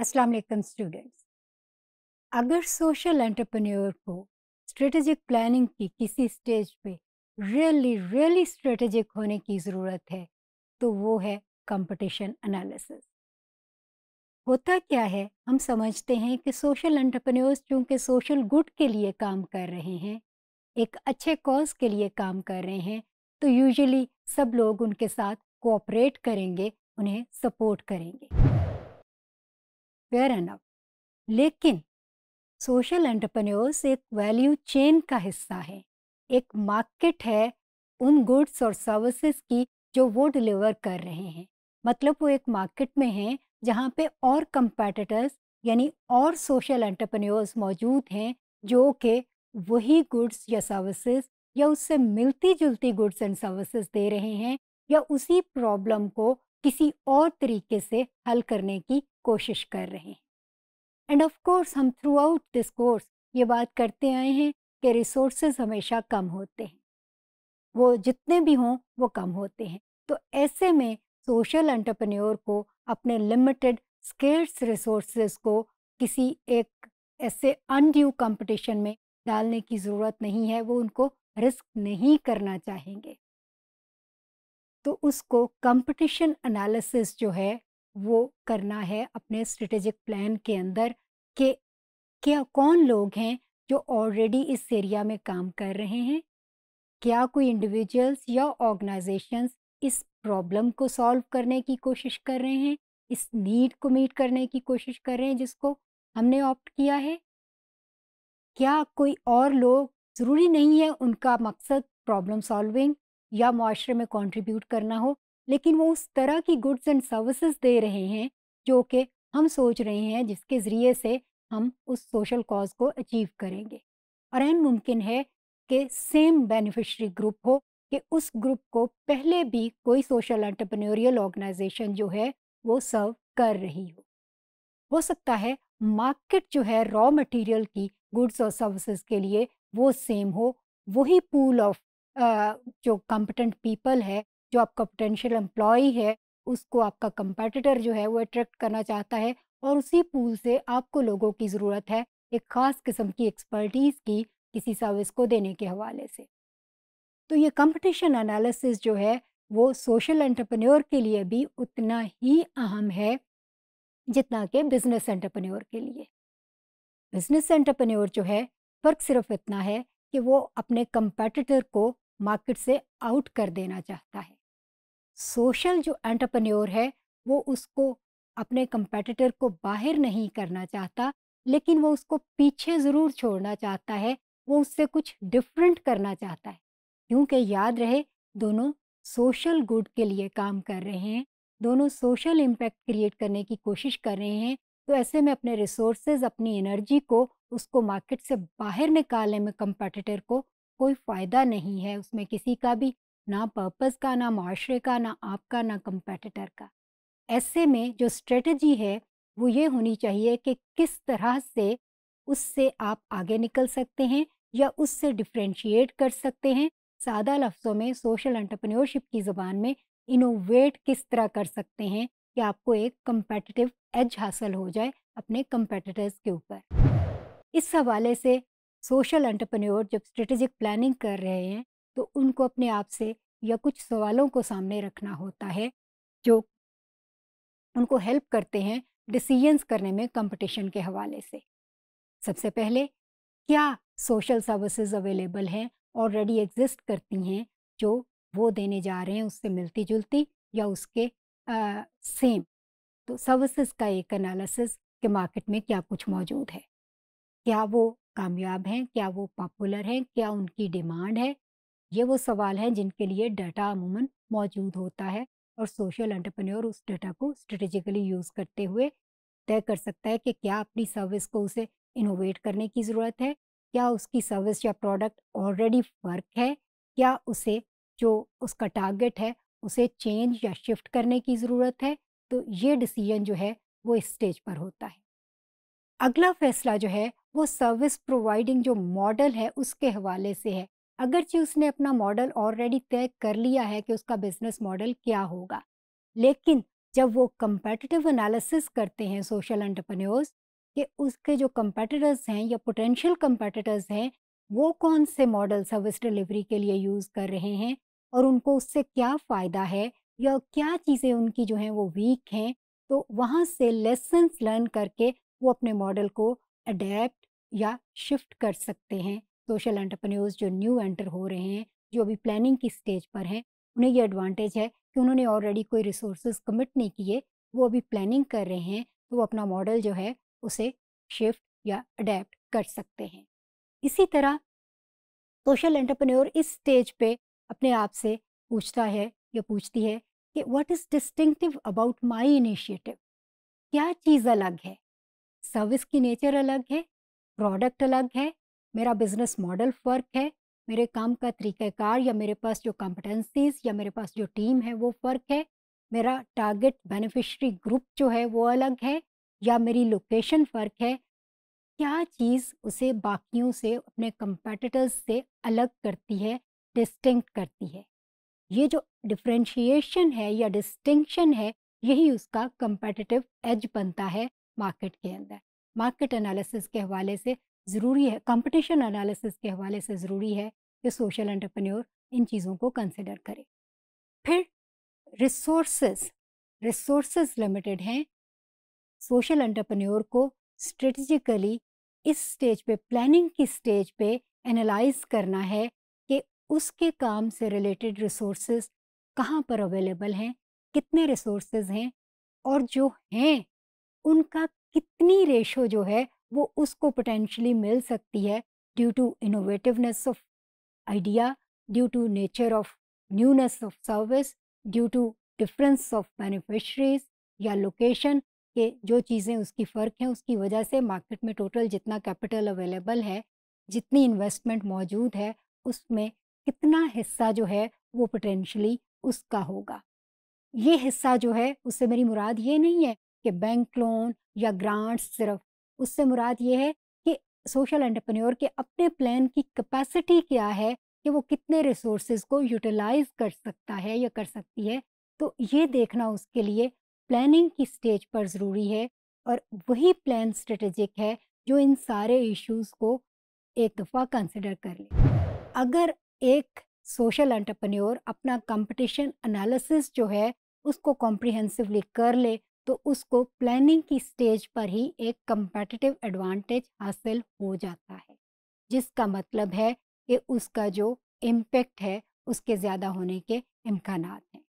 अस्सलाम वालेकुम स्टूडेंट्स अगर सोशल एंटरप्रेन्योर को स्ट्रेटेजिक प्लानिंग की किसी स्टेज पे रियली रियली स्ट्रेटेजिक होने की ज़रूरत है तो वो है कंपटीशन एनालिसिस होता क्या है हम समझते हैं कि सोशल एंटरप्रेन्योर्स चूँकि सोशल गुड के लिए काम कर रहे हैं एक अच्छे कॉज के लिए काम कर रहे हैं तो यूजली सब लोग उनके साथ कोऑपरेट करेंगे उन्हें सपोर्ट करेंगे फेयर एनफ लेकिन सोशल एंटरप्रेन्योर्स एक वैल्यू चेन का हिस्सा है एक मार्केट है उन गुड्स और सर्विसेज की जो वो डिलीवर कर रहे हैं मतलब वो एक मार्केट में हैं जहाँ पे और कंपेटिटर्स यानी और सोशल एंटरप्रेन्योर्स मौजूद हैं जो कि वही गुड्स या सर्विसेज या उससे मिलती जुलती गुड्स एंड सर्विसेज दे रहे हैं या उसी प्रॉब्लम को किसी और तरीके से हल करने की कोशिश कर रहे हैं एंड ऑफ कोर्स हम थ्रू आउट दिस कोर्स ये बात करते आए हैं कि रिसोर्सेज हमेशा कम होते हैं वो जितने भी हों वो कम होते हैं तो ऐसे में सोशल एंटरप्रेन्योर को अपने लिमिटेड स्केर्स रिसोर्सेज को किसी एक ऐसे अनड्यू कंपटीशन में डालने की ज़रूरत नहीं है वो उनको रिस्क नहीं करना चाहेंगे तो उसको कंपटीशन एनालिसिस जो है वो करना है अपने स्ट्रेटेजिक प्लान के अंदर कि क्या कौन लोग हैं जो ऑलरेडी इस एरिया में काम कर रहे हैं क्या कोई इंडिविजुअल्स या ऑर्गेनाइजेशंस इस प्रॉब्लम को सॉल्व करने की कोशिश कर रहे हैं इस नीड को मीट करने की कोशिश कर रहे हैं जिसको हमने ऑप्ट किया है क्या कोई और लोग ज़रूरी नहीं है उनका मकसद प्रॉब्लम सॉल्विंग या माशरे में कंट्रीब्यूट करना हो लेकिन वो उस तरह की गुड्स एंड सर्विसेज दे रहे हैं जो कि हम सोच रहे हैं जिसके ज़रिए से हम उस सोशल कॉज को अचीव करेंगे और एन मुमकिन है कि सेम बेनिफिशरी ग्रुप हो कि उस ग्रुप को पहले भी कोई सोशल एंटरप्रेन्योरियल ऑर्गेनाइजेशन जो है वो सर्व कर रही हो हो सकता है मार्केट जो है रॉ मटेरियल की गुड्स और सर्विसेज के लिए वो सेम हो वही पूल ऑफ जो कॉम्पिटेंट पीपल है जो आपका पोटेंशियल एम्प्लॉय है उसको आपका कंपेटिटर जो है वो अट्रैक्ट करना चाहता है और उसी पूल से आपको लोगों की ज़रूरत है एक ख़ास किस्म की एक्सपर्टीज़ की किसी सर्विस को देने के हवाले से तो ये कंपटीशन एनालिसिस जो है वो सोशल एंटरप्रेन्योर के लिए भी उतना ही अहम है जितना कि बिजनेस एंटरप्रेन्योर के लिए बिजनेस एंटरप्रेन्योर जो है फ़र्क सिर्फ इतना है कि वो अपने कंपेटिटर को मार्केट से आउट कर देना चाहता है सोशल जो एंटरप्रेन्योर है वो उसको अपने कंपेटिटर को बाहर नहीं करना चाहता लेकिन वो उसको पीछे ज़रूर छोड़ना चाहता है वो उससे कुछ डिफरेंट करना चाहता है क्योंकि याद रहे दोनों सोशल गुड के लिए काम कर रहे हैं दोनों सोशल इम्पैक्ट क्रिएट करने की कोशिश कर रहे हैं तो ऐसे में अपने रिसोर्सेज अपनी एनर्जी को उसको मार्केट से बाहर निकालने में कंपेटिटर को कोई फ़ायदा नहीं है उसमें किसी का भी ना पर्पस का ना माशरे का ना आपका ना कंपेटिटर का ऐसे में जो स्ट्रेटजी है वो ये होनी चाहिए कि किस तरह से उससे आप आगे निकल सकते हैं या उससे डिफ्रेंशिएट कर सकते हैं सादा लफ्ज़ों में सोशल एंटरप्रेन्योरशिप की जबान में इनोवेट किस तरह कर सकते हैं कि आपको एक कम्पटिटिव एज हासिल हो जाए अपने कम्पटिटर्स के ऊपर इस हवाले से सोशल एंटरप्रेन्योर जब स्ट्रेटजिक प्लानिंग कर रहे हैं तो उनको अपने आप से या कुछ सवालों को सामने रखना होता है जो उनको हेल्प करते हैं डिसीजंस करने में कंपटीशन के हवाले से सबसे पहले क्या सोशल सर्विसेज अवेलेबल हैं ऑलरेडी एग्जिस्ट करती हैं जो वो देने जा रहे हैं उससे मिलती जुलती या उसके सेम तो सर्विसेज का एक एनालिसिस कि मार्केट में क्या कुछ मौजूद है क्या वो कामयाब हैं क्या वो पॉपुलर हैं क्या उनकी डिमांड है ये वो सवाल हैं जिनके लिए डाटा अमूमन मौजूद होता है और सोशल एंटरप्रेन्योर उस डाटा को स्ट्रेटेजिकली यूज़ करते हुए तय कर सकता है कि क्या अपनी सर्विस को उसे इनोवेट करने की ज़रूरत है क्या उसकी सर्विस या प्रोडक्ट ऑलरेडी वर्क है क्या उसे जो उसका टारगेट है उसे चेंज या शिफ्ट करने की ज़रूरत है तो ये डिसीजन जो है वो इस स्टेज पर होता है अगला फैसला जो है वो सर्विस प्रोवाइडिंग जो मॉडल है उसके हवाले से है अगरचि उसने अपना मॉडल ऑलरेडी तय कर लिया है कि उसका बिजनेस मॉडल क्या होगा लेकिन जब वो कंपेटिटिव एनालिसिस करते हैं सोशल एंटरप्रेन्योर्स कि उसके जो कंपेटिटर्स हैं या पोटेंशियल कंपेटिटर्स हैं वो कौन से मॉडल सर्विस डिलीवरी के लिए यूज़ कर रहे हैं और उनको उससे क्या फ़ायदा है या क्या चीज़ें उनकी जो हैं वो वीक हैं तो वहाँ से लेसन्स लर्न करके वो अपने मॉडल को अडेप्ट या शिफ्ट कर सकते हैं सोशल एंटरप्रेन्योर्स जो न्यू एंटर हो रहे हैं जो अभी प्लानिंग की स्टेज पर हैं उन्हें ये एडवांटेज है कि उन्होंने ऑलरेडी कोई रिसोर्स कमिट नहीं किए वो अभी प्लानिंग कर रहे हैं तो वो अपना मॉडल जो है उसे शिफ्ट या अडेप्ट कर सकते हैं इसी तरह सोशल एंटरप्रेन्योर इस स्टेज पे अपने आप से पूछता है या पूछती है कि what is distinctive about my initiative क्या चीज़ अलग है सर्विस की नेचर अलग है प्रोडक्ट अलग है मेरा बिजनेस मॉडल फ़र्क है मेरे काम का तरीक़ाकार या मेरे पास जो कॉम्पिटेंसीज या मेरे पास जो टीम है वो फ़र्क है मेरा टारगेट बेनिफिशरी ग्रुप जो है वो अलग है या मेरी लोकेशन फ़र्क है क्या चीज़ उसे बाकियों से अपने कंपेटिटर्स से अलग करती है डिस्टिंक्ट करती है ये जो डिफ्रेंशिएशन है या डिस्टिंक्शन है यही उसका कंपेटिटिव एज बनता है मार्केट के अंदर मार्केट एनालिसिस के हवाले से ज़रूरी है कंपटीशन एनालिसिस के हवाले से ज़रूरी है कि सोशल एंटरप्रेन्योर इन चीज़ों को कंसिडर करे फिर रिसोर्स रिसोर्स लिमिटेड हैं सोशल एंटरप्रेन्योर को स्ट्रेटिकली इस स्टेज पे प्लानिंग की स्टेज पे एनालाइज करना है कि उसके काम से रिलेटेड रिसोर्स कहाँ पर अवेलेबल हैं कितने रिसोर्स हैं और जो हैं उनका कितनी रेशो जो है वो उसको पोटेंशली मिल सकती है due to innovativeness of idea due to nature of newness of service due to difference of beneficiaries या लोकेशन के जो चीज़ें उसकी फ़र्क हैं उसकी वजह से मार्केट में टोटल जितना कैपिटल अवेलेबल है जितनी इन्वेस्टमेंट मौजूद है उसमें कितना हिस्सा जो है वो पोटेंशली उसका होगा ये हिस्सा जो है उससे मेरी मुराद ये नहीं है कि बैंक लोन या ग्रांट्स सिर्फ उससे मुराद ये है कि सोशल एंटरप्रेन्योर के अपने प्लान की कैपेसिटी क्या है कि वो कितने रिसोर्सेज को यूटिलाइज कर सकता है या कर सकती है तो ये देखना उसके लिए प्लानिंग की स्टेज पर ज़रूरी है और वही प्लान स्ट्रेटेजिक है जो इन सारे इश्यूज को एक दफ़ा कंसिडर कर ले अगर एक सोशल एंटरप्रेन्योर अपना कंपटीशन एनालिसिस जो है उसको कॉम्प्रिहेंसिवली कर ले तो उसको प्लानिंग की स्टेज पर ही एक कंपेटिटिव एडवांटेज हासिल हो जाता है जिसका मतलब है कि उसका जो इम्पेक्ट है उसके ज़्यादा होने के इम्कान हैं